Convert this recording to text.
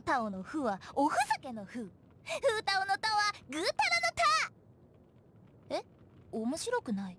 ータオの「ふ」はおふざけの「ふ」フータオの「た」はぐーたらの「た」え面白くない